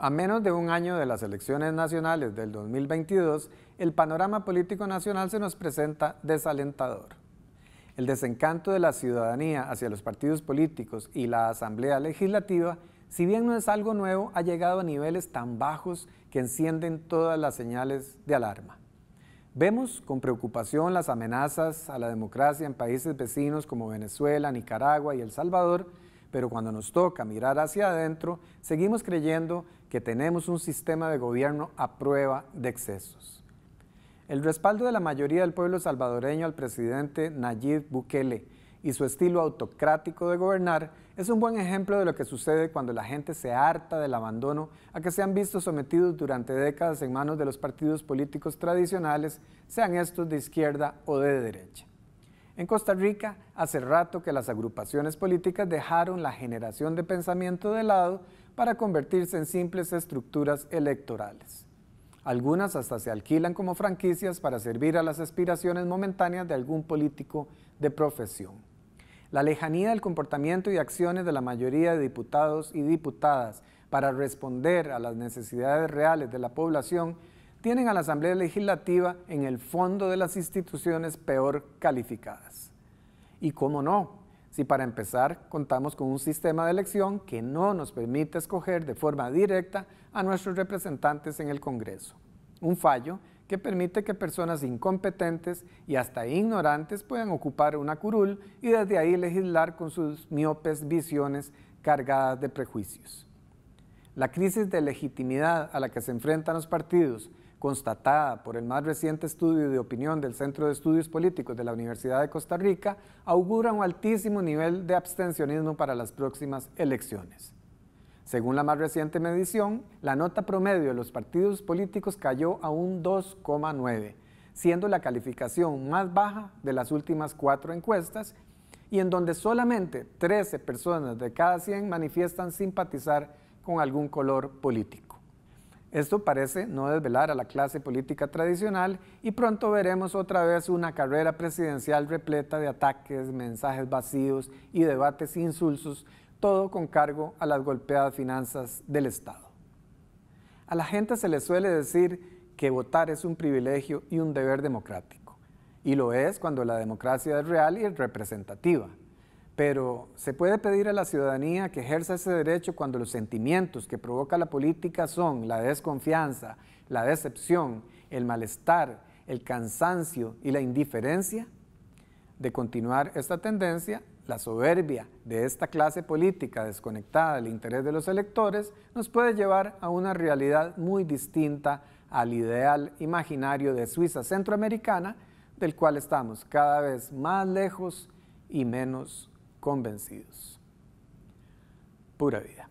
A menos de un año de las elecciones nacionales del 2022, el panorama político nacional se nos presenta desalentador. El desencanto de la ciudadanía hacia los partidos políticos y la Asamblea Legislativa, si bien no es algo nuevo, ha llegado a niveles tan bajos que encienden todas las señales de alarma. Vemos con preocupación las amenazas a la democracia en países vecinos como Venezuela, Nicaragua y El Salvador, pero cuando nos toca mirar hacia adentro, seguimos creyendo que tenemos un sistema de gobierno a prueba de excesos. El respaldo de la mayoría del pueblo salvadoreño al presidente Nayib Bukele y su estilo autocrático de gobernar es un buen ejemplo de lo que sucede cuando la gente se harta del abandono a que se han visto sometidos durante décadas en manos de los partidos políticos tradicionales, sean estos de izquierda o de derecha. En Costa Rica, hace rato que las agrupaciones políticas dejaron la generación de pensamiento de lado para convertirse en simples estructuras electorales. Algunas hasta se alquilan como franquicias para servir a las aspiraciones momentáneas de algún político de profesión. La lejanía del comportamiento y acciones de la mayoría de diputados y diputadas para responder a las necesidades reales de la población tienen a la Asamblea Legislativa en el fondo de las instituciones peor calificadas. Y cómo no, si para empezar contamos con un sistema de elección que no nos permite escoger de forma directa a nuestros representantes en el Congreso. Un fallo que permite que personas incompetentes y hasta ignorantes puedan ocupar una curul y desde ahí legislar con sus miopes visiones cargadas de prejuicios. La crisis de legitimidad a la que se enfrentan los partidos constatada por el más reciente estudio de opinión del Centro de Estudios Políticos de la Universidad de Costa Rica, augura un altísimo nivel de abstencionismo para las próximas elecciones. Según la más reciente medición, la nota promedio de los partidos políticos cayó a un 2,9, siendo la calificación más baja de las últimas cuatro encuestas y en donde solamente 13 personas de cada 100 manifiestan simpatizar con algún color político. Esto parece no desvelar a la clase política tradicional y pronto veremos otra vez una carrera presidencial repleta de ataques, mensajes vacíos y debates insulsos, todo con cargo a las golpeadas finanzas del Estado. A la gente se le suele decir que votar es un privilegio y un deber democrático, y lo es cuando la democracia es real y representativa pero se puede pedir a la ciudadanía que ejerza ese derecho cuando los sentimientos que provoca la política son la desconfianza, la decepción, el malestar, el cansancio y la indiferencia. De continuar esta tendencia, la soberbia de esta clase política desconectada del interés de los electores nos puede llevar a una realidad muy distinta al ideal imaginario de Suiza centroamericana, del cual estamos cada vez más lejos y menos convencidos. Pura vida.